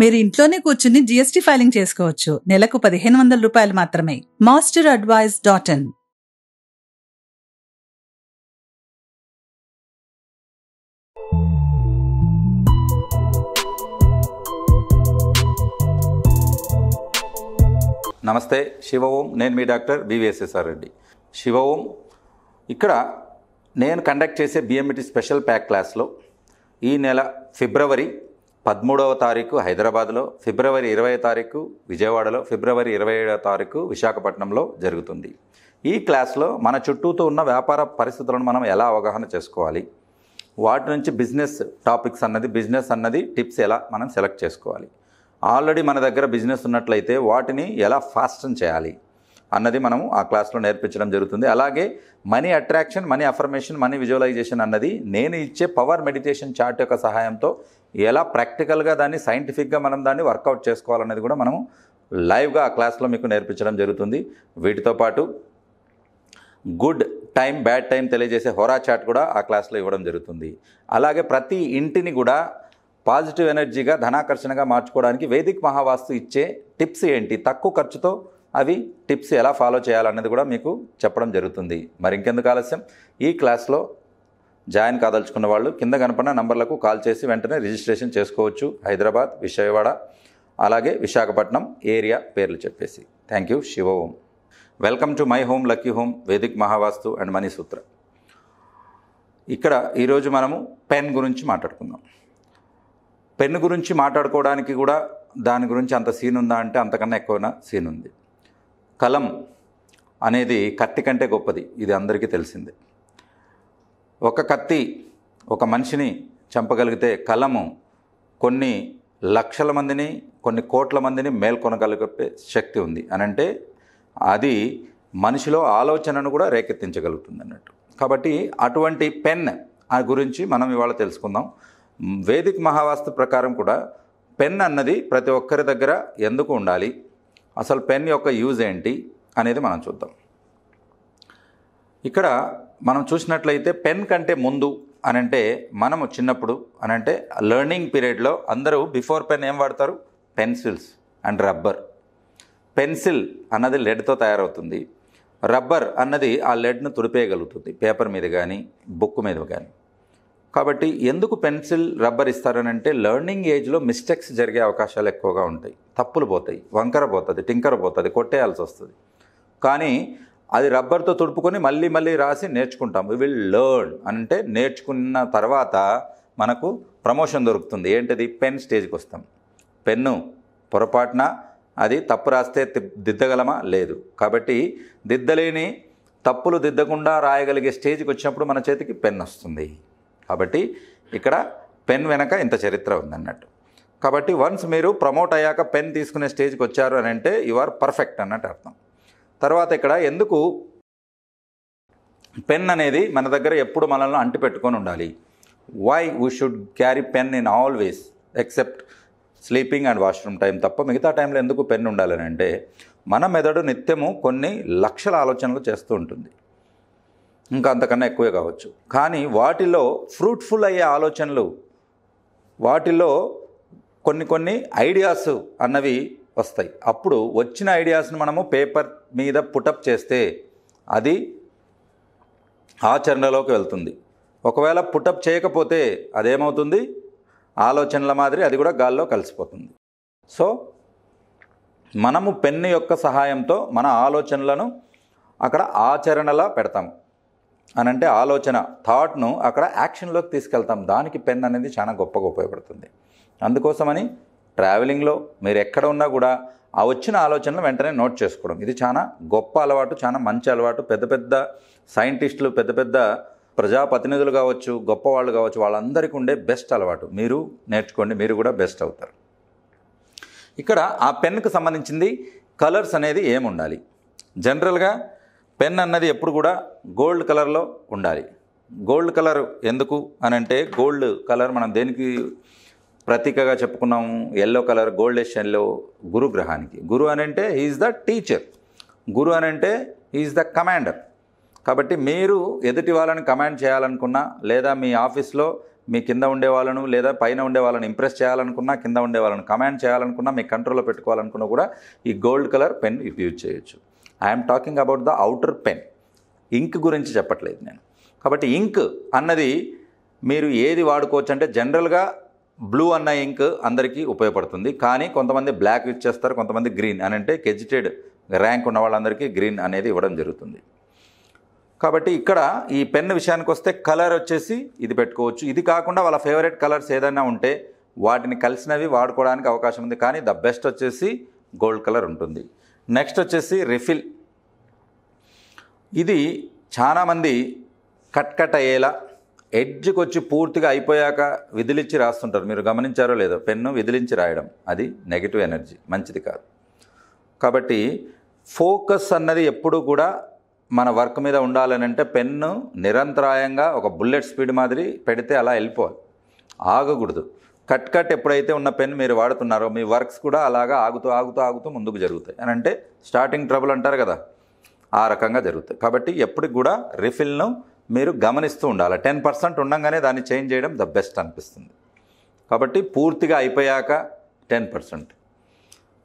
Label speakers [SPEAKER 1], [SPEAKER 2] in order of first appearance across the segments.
[SPEAKER 1] మీరు ఇంట్లోనే కూర్చుని జీఎస్టీ ఫైలింగ్ చేసుకోవచ్చు నెలకు పదిహేను వందల రూపాయలు మాత్రమే మాస్టర్ అడ్వైజ్ డాట్ ఇన్ నమస్తే శివ ఓం నేను మీ డాక్టర్ బివిఎస్ఎస్ఆర్ రెడ్డి శివ ఓం ఇక్కడ నేను కండక్ట్ చేసే బిఎంఈటి స్పెషల్ ప్యాక్ క్లాస్లో ఈ నెల ఫిబ్రవరి పదమూడవ తారీఖు హైదరాబాద్లో ఫిబ్రవరి ఇరవై తారీఖు విజయవాడలో ఫిబ్రవరి ఇరవై ఏడవ తారీఖు విశాఖపట్నంలో జరుగుతుంది ఈ క్లాస్లో మన చుట్టూతో ఉన్న వ్యాపార పరిస్థితులను మనం ఎలా అవగాహన చేసుకోవాలి వాటి నుంచి బిజినెస్ టాపిక్స్ అన్నది బిజినెస్ అన్నది టిప్స్ ఎలా మనం సెలెక్ట్ చేసుకోవాలి ఆల్రెడీ మన దగ్గర బిజినెస్ ఉన్నట్లయితే వాటిని ఎలా ఫాస్టన్ చేయాలి అన్నది మనము ఆ క్లాస్లో నేర్పించడం జరుగుతుంది అలాగే money attraction money affirmation money visualization అన్నది నేను ఇచ్చే పవర్ మెడిటేషన్ చార్ట్ యొక్క సహాయంతో ఎలా ప్రాక్టికల్గా దాన్ని సైంటిఫిక్గా మనం దాన్ని వర్కౌట్ చేసుకోవాలన్నది కూడా మనము లైవ్గా ఆ క్లాస్లో మీకు నేర్పించడం జరుగుతుంది వీటితో పాటు గుడ్ టైం బ్యాడ్ టైం తెలియజేసే హోరా చాట్ కూడా ఆ క్లాస్లో ఇవ్వడం జరుగుతుంది అలాగే ప్రతి ఇంటిని కూడా పాజిటివ్ ఎనర్జీగా ధనాకర్షణగా మార్చుకోవడానికి వేదిక్ మహావాస్తు ఇచ్చే టిప్స్ ఏంటి తక్కువ ఖర్చుతో అవి టిప్స్ ఎలా ఫాలో చేయాలన్నది కూడా మీకు చెప్పడం జరుగుతుంది మరి ఇంకెందుకు ఆలస్యం ఈ క్లాస్లో జాయిన్ కాదలుచుకున్న వాళ్ళు కింద కనపడిన నంబర్లకు కాల్ చేసి వెంటనే రిజిస్ట్రేషన్ చేసుకోవచ్చు హైదరాబాద్ విజయవాడ అలాగే విశాఖపట్నం ఏరియా పేర్లు చెప్పేసి thank you Shiva Om welcome to my home lucky home vedic Mahavastu and money sutra ఇక్కడ ఈరోజు మనము పెన్ గురించి మాట్లాడుకుందాం పెన్ గురించి మాట్లాడుకోవడానికి కూడా దాని గురించి అంత సీన్ ఉందా అంటే అంతకన్నా ఎక్కువైనా సీన్ ఉంది కలం అనేది కత్తి కంటే గొప్పది ఇది అందరికీ తెలిసిందే ఒక కత్తి ఒక మనిషిని చంపగలిగితే కలము కొన్ని లక్షల మందిని కొన్ని కోట్ల మందిని మేల్కొనగలిగే శక్తి ఉంది అనంటే అది మనిషిలో ఆలోచనను కూడా రేకెత్తించగలుగుతుంది అన్నట్టు కాబట్టి అటువంటి పెన్ గురించి మనం ఇవాళ తెలుసుకుందాం వేదిక మహావాస్తు ప్రకారం కూడా పెన్ అన్నది ప్రతి ఒక్కరి దగ్గర ఎందుకు ఉండాలి అసలు పెన్ యొక్క యూజ్ ఏంటి అనేది మనం చూద్దాం ఇక్కడ మనం చూసినట్లయితే పెన్ కంటే ముందు అనంటే మనము చిన్నప్పుడు అనంటే లెర్నింగ్ పీరియడ్లో అందరూ బిఫోర్ పెన్ ఏం వాడతారు పెన్సిల్స్ అండ్ రబ్బర్ పెన్సిల్ అన్నది లెడ్తో తయారవుతుంది రబ్బర్ అన్నది ఆ లెడ్ను తుడిపేయగలుగుతుంది పేపర్ మీద కానీ బుక్ మీద కానీ కాబట్టి ఎందుకు పెన్సిల్ రబ్బర్ ఇస్తారని అంటే లెర్నింగ్ ఏజ్లో మిస్టేక్స్ జరిగే అవకాశాలు ఎక్కువగా ఉంటాయి తప్పులు పోతాయి వంకర పోతుంది టింకర పోతుంది కొట్టేయాల్సి వస్తుంది కానీ అది రబ్బర్తో తుడుపుకొని మళ్ళీ మళ్ళీ రాసి నేర్చుకుంటాం వి విల్ లర్న్ అంటే నేర్చుకున్న తర్వాత మనకు ప్రమోషన్ దొరుకుతుంది ఏంటిది పెన్ స్టేజ్కి వస్తాం పెన్ను పొరపాటున అది తప్పు రాస్తే దిద్దగలమా లేదు కాబట్టి దిద్దలేని తప్పులు దిద్దకుండా రాయగలిగే స్టేజ్కి వచ్చినప్పుడు మన చేతికి పెన్ వస్తుంది కాబట్టి ఇక్కడ పెన్ వెనక ఇంత చరిత్ర ఉందన్నట్టు కాబట్టి వన్స్ మీరు ప్రమోట్ అయ్యాక పెన్ తీసుకునే స్టేజ్కి వచ్చారు అని అంటే యు ఆర్ పర్ఫెక్ట్ అన్నట్టు అర్థం తర్వాత ఇక్కడ ఎందుకు పెన్ అనేది మన దగ్గర ఎప్పుడు మనల్ని అంటిపెట్టుకొని ఉండాలి why we should carry pen in always except sleeping and washroom time తప్ప మిగతా టైంలో ఎందుకు పెన్ ఉండాలని అంటే మన మెదడు నిత్యము కొన్ని లక్షల ఆలోచనలు చేస్తూ ఉంటుంది ఇంకా అంతకన్నా ఎక్కువే కావచ్చు కానీ వాటిలో ఫ్రూట్ఫుల్ అయ్యే ఆలోచనలు వాటిలో కొన్ని కొన్ని ఐడియాస్ అన్నవి వస్తాయి అప్పుడు వచ్చిన ఐడియాస్ని మనము పేపర్ మీద పుటప్ చేస్తే అది ఆచరణలోకి వెళ్తుంది ఒకవేళ పుటప్ చేయకపోతే అదేమవుతుంది ఆలోచనల మాదిరి అది కూడా గాల్లో కలిసిపోతుంది సో మనము పెన్ను యొక్క సహాయంతో మన ఆలోచనలను అక్కడ ఆచరణలా పెడతాము అని అంటే ఆలోచన థాట్ను అక్కడ యాక్షన్లోకి తీసుకెళ్తాం దానికి పెన్ అనేది చాలా గొప్పగా ఉపయోగపడుతుంది అందుకోసమని ట్రావెలింగ్లో మీరు ఎక్కడ ఉన్నా కూడా ఆ వచ్చిన ఆలోచనలు వెంటనే నోట్ చేసుకోవడం ఇది చాలా గొప్ప అలవాటు చాలా మంచి అలవాటు పెద్ద పెద్ద సైంటిస్టులు పెద్ద పెద్ద ప్రజాప్రతినిధులు కావచ్చు గొప్ప వాళ్ళు కావచ్చు వాళ్ళందరికీ ఉండే బెస్ట్ అలవాటు మీరు నేర్చుకోండి మీరు కూడా బెస్ట్ అవుతారు ఇక్కడ ఆ పెన్కు సంబంధించింది కలర్స్ అనేది ఏముండాలి జనరల్గా పెన్ అన్నది ఎప్పుడు కూడా గోల్డ్ కలర్లో ఉండాలి గోల్డ్ కలర్ ఎందుకు అని అంటే గోల్డ్ కలర్ మనం దేనికి ప్రతీకగా చెప్పుకున్నాము yellow colour gold as Guru గ్రహానికి గురు అని అంటే ఈజ్ ద టీచర్ గురు అని అంటే ఈజ్ ద కమాండర్ కాబట్టి మీరు ఎదుటి వాళ్ళని కమాండ్ చేయాలనుకున్నా లేదా మీ ఆఫీస్లో మీ కింద ఉండే వాళ్ళను లేదా పైన ఉండే వాళ్ళని ఇంప్రెస్ చేయాలనుకున్నా కింద ఉండే వాళ్ళని కమాండ్ చేయాలనుకున్నా మీ కంట్రోల్లో పెట్టుకోవాలనుకున్నా కూడా ఈ గోల్డ్ కలర్ పెన్ యూజ్ చేయొచ్చు I'm talking about the outer pen ink గురించి చెప్పట్లేదు నేను కాబట్టి ఇంక్ అన్నది మీరు ఏది వాడుకోవచ్చు అంటే జనరల్గా బ్లూ అన్న ఇంక్ అందరికీ ఉపయోగపడుతుంది కానీ కొంతమంది బ్లాక్ యూజ్ చేస్తారు కొంతమంది గ్రీన్ అని అంటే గెజిటెడ్ ర్యాంక్ ఉన్న వాళ్ళందరికీ గ్రీన్ అనేది ఇవ్వడం జరుగుతుంది కాబట్టి ఇక్కడ ఈ పెన్ విషయానికి వస్తే కలర్ వచ్చేసి ఇది పెట్టుకోవచ్చు ఇది కాకుండా వాళ్ళ ఫేవరెట్ కలర్స్ ఏదైనా ఉంటే వాటిని కలిసినవి వాడుకోవడానికి అవకాశం ఉంది కానీ ద బెస్ట్ వచ్చేసి గోల్డ్ కలర్ ఉంటుంది నెక్స్ట్ వచ్చేసి రిఫిల్ ఇది చాలామంది కట్ కట్ అయ్యేలా ఎడ్జ్కి వచ్చి పూర్తిగా అయిపోయాక విదిలిచ్చి రాస్తుంటారు మీరు గమనించారో లేదో పెన్ను విదిలించి రాయడం అది నెగిటివ్ ఎనర్జీ మంచిది కాదు కాబట్టి ఫోకస్ అన్నది ఎప్పుడూ కూడా మన వర్క్ మీద ఉండాలని అంటే పెన్ను నిరంతరాయంగా ఒక బుల్లెట్ స్పీడ్ మాదిరి పెడితే అలా వెళ్ళిపోవాలి ఆగకూడదు కట్ కట్ ఎప్పుడైతే ఉన్న పెన్ మీరు వాడుతున్నారో మీ వర్క్స్ కూడా అలాగా ఆగుతూ ఆగుతూ ఆగుతూ ముందుకు జరుగుతాయి అని అంటే స్టార్టింగ్ ట్రబుల్ అంటారు కదా ఆ రకంగా జరుగుతాయి కాబట్టి ఎప్పటికి కూడా రిఫిల్ను మీరు గమనిస్తూ ఉండాలి టెన్ పర్సెంట్ ఉండగానే దాన్ని చేంజ్ చేయడం ద బెస్ట్ అనిపిస్తుంది కాబట్టి పూర్తిగా అయిపోయాక టెన్ పర్సెంట్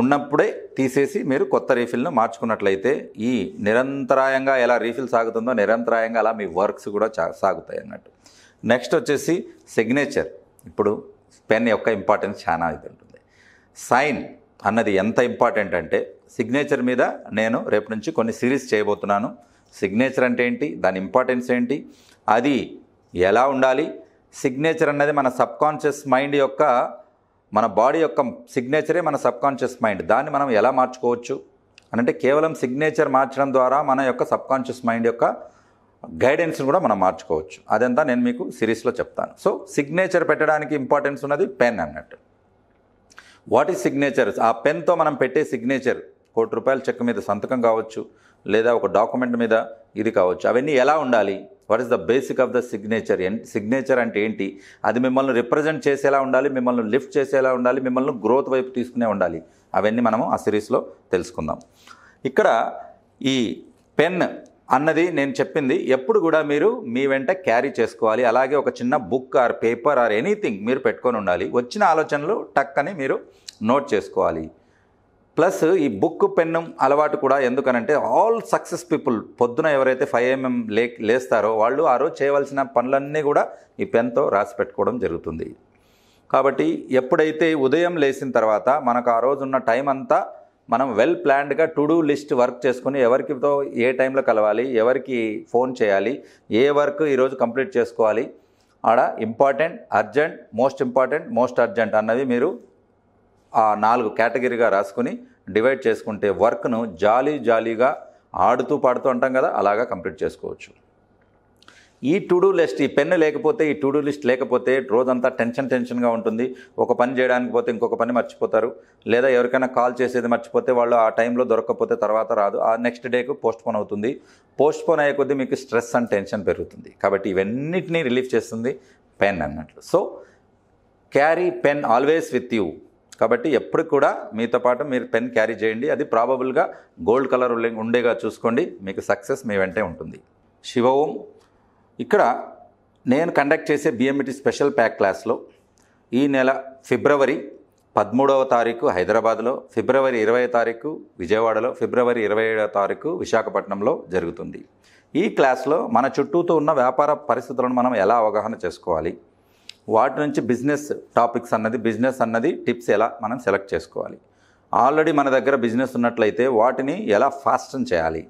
[SPEAKER 1] ఉన్నప్పుడే తీసేసి మీరు కొత్త రీఫిల్ను మార్చుకున్నట్లయితే ఈ నిరంతరాయంగా ఎలా రీఫిల్ సాగుతుందో నిరంతరాయంగా అలా మీ వర్క్స్ కూడా సాగుతాయి అన్నట్టు నెక్స్ట్ వచ్చేసి సిగ్నేచర్ ఇప్పుడు పెన్ యొక్క ఇంపార్టెన్స్ చాలా ఇది ఉంటుంది సైన్ అన్నది ఎంత ఇంపార్టెంట్ అంటే సిగ్నేచర్ మీద నేను రేపు నుంచి కొన్ని సిరీస్ చేయబోతున్నాను సిగ్నేచర్ అంటే ఏంటి దాని ఇంపార్టెన్స్ ఏంటి అది ఎలా ఉండాలి సిగ్నేచర్ అనేది మన సబ్కాన్షియస్ మైండ్ యొక్క మన బాడీ యొక్క సిగ్నేచరే మన సబ్కాన్షియస్ మైండ్ దాన్ని మనం ఎలా మార్చుకోవచ్చు అంటే కేవలం సిగ్నేచర్ మార్చడం ద్వారా మన యొక్క సబ్కాన్షియస్ మైండ్ యొక్క గైడెన్స్ని కూడా మనం మార్చుకోవచ్చు అదంతా నేను మీకు సిరీస్లో చెప్తాను సో సిగ్నేచర్ పెట్టడానికి ఇంపార్టెన్స్ ఉన్నది పెన్ అన్నట్టు వాట్ ఈస్ సిగ్నేచర్ ఆ పెన్తో మనం పెట్టే సిగ్నేచర్ కోటి రూపాయల చెక్ మీద సంతకం కావచ్చు లేదా ఒక డాక్యుమెంట్ మీద ఇది కావచ్చు అవన్నీ ఎలా ఉండాలి what is the basic of the signature signature అంటే ఏంటి అది మిమ్మల్ని రిప్రజెంట్ చేసేలా ఉండాలి మిమ్మల్ని లిఫ్ట్ చేసేలా ఉండాలి మిమ్మల్ని గ్రోత్ వైపు తీసుకునే ఉండాలి అవన్నీ మనము ఆ సిరీస్లో తెలుసుకుందాం ఇక్కడ ఈ పెన్ అన్నది నేను చెప్పింది ఎప్పుడు కూడా మీరు మీ వెంట క్యారీ చేసుకోవాలి అలాగే ఒక చిన్న book or paper or anything మీరు పెట్టుకొని ఉండాలి వచ్చిన ఆలోచనలు టక్ అని మీరు నోట్ చేసుకోవాలి ప్లస్ ఈ బుక్ పెన్ను అలవాటు కూడా ఎందుకనంటే ఆల్ సక్సెస్ పీపుల్ పొద్దున ఎవరైతే ఫైవ్ ఎంఎం లే లేస్తారో వాళ్ళు ఆ రోజు చేయవలసిన పనులన్నీ కూడా ఈ పెన్తో రాసి పెట్టుకోవడం జరుగుతుంది కాబట్టి ఎప్పుడైతే ఉదయం లేచిన తర్వాత మనకు ఆ రోజు ఉన్న టైం అంతా మనం వెల్ ప్లాన్డ్గా టు డూ లిస్ట్ వర్క్ చేసుకుని ఎవరికితో ఏ టైంలో కలవాలి ఎవరికి ఫోన్ చేయాలి ఏ వర్క్ ఈరోజు కంప్లీట్ చేసుకోవాలి ఆడ important urgent most important most urgent అన్నవి మీరు ఆ నాలుగు కేటగిరీగా రాసుకుని డివైడ్ చేసుకుంటే వర్క్ను జాలీ జాలీగా ఆడుతూ పాడుతూ అంటాం కదా అలాగా కంప్లీట్ చేసుకోవచ్చు ఈ టు డూ లిస్ట్ ఈ పెన్ను లేకపోతే ఈ టు డూ లిస్ట్ లేకపోతే రోజంతా టెన్షన్ టెన్షన్గా ఉంటుంది ఒక పని చేయడానికి పోతే ఇంకొక పని మర్చిపోతారు లేదా ఎవరికైనా కాల్ చేసేది మర్చిపోతే వాళ్ళు ఆ టైంలో దొరకకపోతే తర్వాత రాదు ఆ నెక్స్ట్ డేకు పోస్ట్పోన్ అవుతుంది పోస్ట్పోన్ అయ్యే కొద్దీ మీకు స్ట్రెస్ అండ్ టెన్షన్ పెరుగుతుంది కాబట్టి ఇవన్నిటినీ రిలీఫ్ చేస్తుంది పెన్ అన్నట్లు so carry pen always with you కాబట్టి ఎప్పుడు కూడా మీతో పాటు మీరు పెన్ క్యారీ చేయండి అది ప్రాబబుల్గా గోల్డ్ కలర్ ఉండేగా చూసుకోండి మీకు సక్సెస్ మీ వెంటే ఉంటుంది శివ ఓం ఇక్కడ నేను కండక్ట్ చేసే బిఎంఈటి స్పెషల్ ప్యాక్ క్లాస్లో ఈ నెల ఫిబ్రవరి పదమూడవ తారీఖు హైదరాబాద్లో ఫిబ్రవరి ఇరవై తారీఖు విజయవాడలో ఫిబ్రవరి ఇరవై ఏడవ తారీఖు విశాఖపట్నంలో జరుగుతుంది ఈ క్లాస్లో మన చుట్టూతో ఉన్న వ్యాపార పరిస్థితులను మనం ఎలా అవగాహన చేసుకోవాలి వాటి నుంచి బిజినెస్ టాపిక్స్ అన్నది బిజినెస్ అన్నది టిప్స్ ఎలా మనం సెలెక్ట్ చేసుకోవాలి ఆల్రెడీ మన దగ్గర బిజినెస్ ఉన్నట్లయితే వాటిని ఎలా ఫాస్టన్ చేయాలి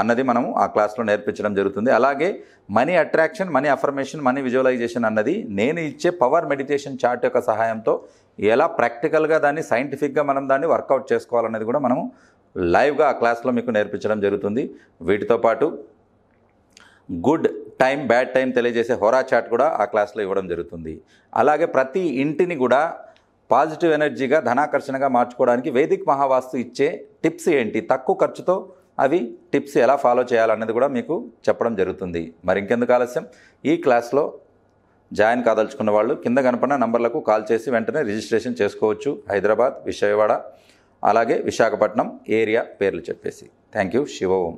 [SPEAKER 1] అన్నది మనము ఆ క్లాస్లో నేర్పించడం జరుగుతుంది అలాగే money attraction money affirmation money visualization అన్నది నేను ఇచ్చే పవర్ మెడిటేషన్ చార్ట్ యొక్క సహాయంతో ఎలా ప్రాక్టికల్గా దాన్ని సైంటిఫిక్గా మనం దాన్ని వర్కౌట్ చేసుకోవాలన్నది కూడా మనము లైవ్గా ఆ క్లాస్లో మీకు నేర్పించడం జరుగుతుంది వీటితో పాటు గుడ్ టైం బ్యాడ్ టైం తెలియజేసే హోరా చాట్ కూడా ఆ క్లాస్లో ఇవ్వడం జరుగుతుంది అలాగే ప్రతి ఇంటిని కూడా పాజిటివ్ ఎనర్జీగా ధనాకర్షణగా మార్చుకోవడానికి వేదిక్ మహావాస్తు ఇచ్చే టిప్స్ ఏంటి తక్కువ ఖర్చుతో అవి టిప్స్ ఎలా ఫాలో చేయాలన్నది కూడా మీకు చెప్పడం జరుగుతుంది మరి ఇంకెందుకు ఆలస్యం ఈ క్లాస్లో జాయిన్ కాదలుచుకున్న వాళ్ళు కింద కనపడిన నంబర్లకు కాల్ చేసి వెంటనే రిజిస్ట్రేషన్ చేసుకోవచ్చు హైదరాబాద్ విజయవాడ అలాగే విశాఖపట్నం ఏరియా పేర్లు చెప్పేసి థ్యాంక్ యూ శివ ఓం